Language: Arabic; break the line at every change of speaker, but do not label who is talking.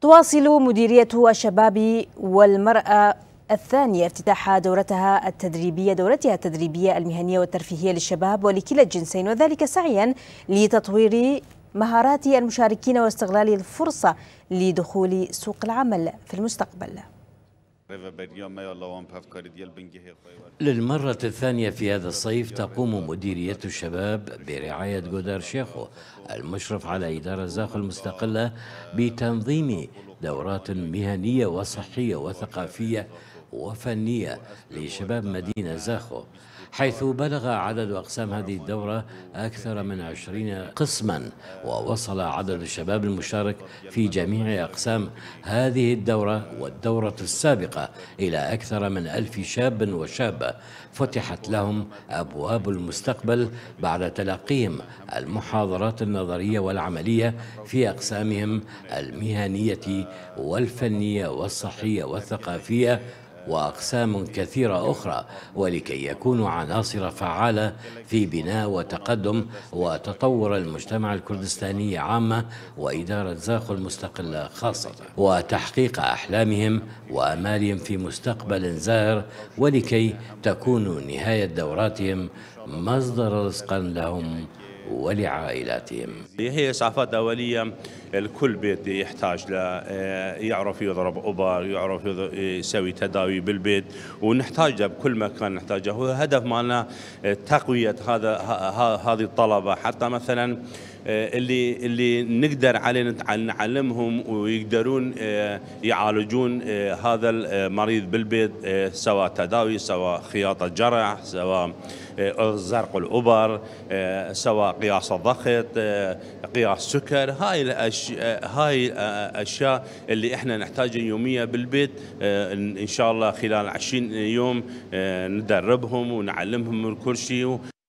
تواصل مديرية الشباب والمرأة الثانية افتتاح دورتها التدريبية دورتها التدريبية المهنية والترفيهية للشباب ولكلا الجنسين وذلك سعيا لتطوير مهارات المشاركين واستغلال الفرصة لدخول سوق العمل في المستقبل
طيب.
للمرة الثانية في هذا الصيف تقوم مديرية الشباب برعاية جودار شيخو المشرف على إدارة زاخو المستقلة بتنظيم دورات مهنية وصحية وثقافية وفنية لشباب مدينة زاخو حيث بلغ عدد أقسام هذه الدورة أكثر من عشرين قسما ووصل عدد الشباب المشارك في جميع أقسام هذه الدورة والدورة السابقة إلى أكثر من ألف شاب وشابة فتحت لهم أبواب المستقبل بعد تلقيهم المحاضرات النظرية والعملية في أقسامهم المهنية والفنية والصحية والثقافية وأقسام كثيرة أخرى ولكي يكونوا عناصر فعالة في بناء وتقدم وتطور المجتمع الكردستاني عامة وإدارة زاخو المستقلة خاصة وتحقيق أحلامهم وأمالهم في مستقبل زاهر ولكي تكون نهاية دوراتهم مصدر رزقا لهم ولعائلاتهم
هي إسعافات أولية الكل بيت يحتاج له آه، يعرف يضرب أبر يعرف يسوي تداوي بالبيت ونحتاجه بكل مكان نحتاجه هو هدف مالنا آه، تقوية هذا هذه الطلبة حتى مثلا آه، اللي اللي نقدر علينا نعلمهم ويقدرون آه، يعالجون آه، هذا المريض بالبيت سواء تداوي سواء خياطه جرح سواء زرق الابر سواء قياس الضغط قياس سكر هاي الأشياء هاي الاشياء اللي احنا نحتاجها يوميا بالبيت ان شاء الله خلال 20 يوم ندربهم ونعلمهم كل شيء